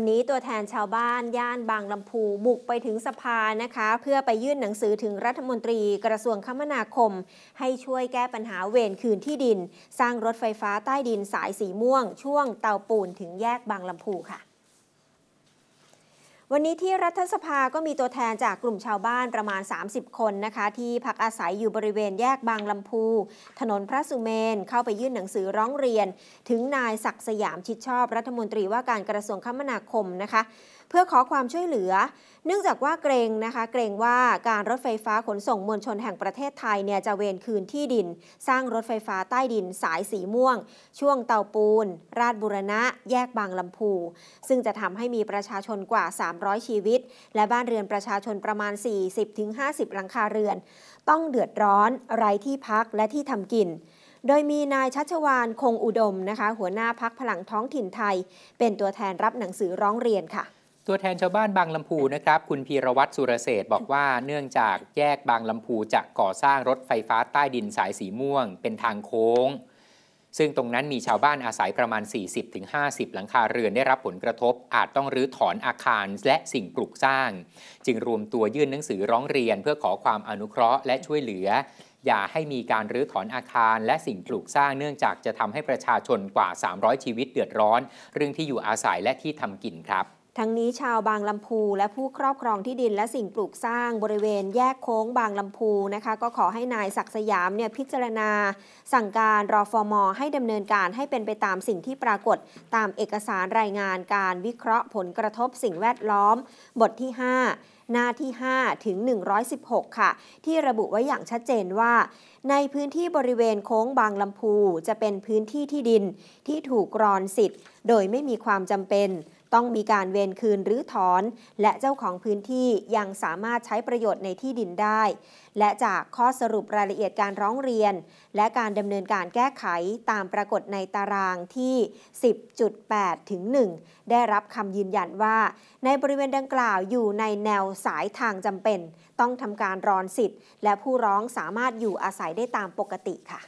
วันนี้ตัวแทนชาวบ้านย่านบางลำพูบุกไปถึงสภานะคะ เพื่อไปยื่นหนังสือถึงรัฐมนตรีกระทรวงคมนาคม ให้ช่วยแก้ปัญหาเวรคืนที่ดิน สร้างรถไฟฟ้าใต้ดินสายสีม่วง ช่วงเตาปูนถึงแยกบางลำพูค่ะวันนี้ที่รัฐสภาก็มีตัวแทนจากกลุ่มชาวบ้านประมาณ 30 คนนะคะ ที่พักอาศัยอยู่บริเวณแยกบางลำพู ถนนพระสุเมน เข้าไปยื่นหนังสือร้องเรียน ถึงนายศักสยามชิดชอบรัฐมนตรีว่าการกระทรวงคมนาคมนะคะเพื่อขอความช่วยเหลือ เนื่องจากว่าเกรงนะคะ เกรงว่าการรถไฟฟ้าขนส่งมวลชนแห่งประเทศไทยเนี่ยจะเวนคืนที่ดิน สร้างรถไฟฟ้าใต้ดินสายสีม่วง ช่วงเตาปูน ราชบุรณะ แยกบางลำพู ซึ่งจะทำให้มีประชาชนกว่า 300 ชีวิต และบ้านเรือนประชาชนประมาณ 40-50หลังคาเรือน ต้องเดือดร้อน ไร้ที่พักและที่ทำกิน โดยมีนายชัชวานคงอุดมนะคะหัวหน้าพักพลังท้องถิ่นไทย เป็นตัวแทนรับหนังสือร้องเรียนค่ะตัวแทนชาวบ้านบางลำพูนะครับ คุณพีรวัตรสุรเศษบอกว่า เนื่องจากแยกบางลำพูจะก่อสร้างรถไฟฟ้าใต้ดินสายสีม่วงเป็นทางโค้ง ซึ่งตรงนั้นมีชาวบ้านอาศัยประมาณ 40-50 หลังคาเรือนได้รับผลกระทบ อาจต้องรื้อถอนอาคารและสิ่งปลูกสร้าง จึงรวมตัวยื่นหนังสือร้องเรียนเพื่อขอความอนุเคราะห์และช่วยเหลือ อย่าให้มีการรื้อถอนอาคาร และสิ่งปลูกสร้าง เนื่องจากจะทำให้ประชาชนกว่า 300 ชีวิตเดือดร้อน เรื่องที่อยู่อาศัยและที่ทำกินครับทั้งนี้ชาวบางลำพูและผู้ครอบครองที่ดินและสิ่งปลูกสร้างบริเวณแยกโค้งบางลำพูนะคะ ก็ขอให้นายศักสยามเนี่ยพิจารณา สั่งการรอฟอร์มอให้ดำเนินการให้เป็นไปตามสิ่งที่ปรากฏตามเอกสารรายงานการวิเคราะห์ผลกระทบสิ่งแวดล้อม บทที่ 5 หน้าที่ 5 ถึง 116 ค่ะ ที่ระบุไว้อย่างชัดเจนว่า ในพื้นที่บริเวณโค้งบางลำพูจะเป็นพื้นที่ที่ดินที่ถูกกรอนสิทธิ์ โดยไม่มีความจำเป็นต้องมีการเวนคืนหรือถอน และเจ้าของพื้นที่ยังสามารถใช้ประโยชน์ในที่ดินได้ และจากข้อสรุปรายละเอียดการร้องเรียน และการดำเนินการแก้ไขตามปรากฏในตารางที่ 10.8 ถึง 1 ได้รับคำยืนยันว่า ในบริเวณดังกล่าวอยู่ในแนวสายทางจำเป็น ต้องทำการรอนสิทธิ์ และผู้ร้องสามารถอยู่อาศัยได้ตามปกติค่ะ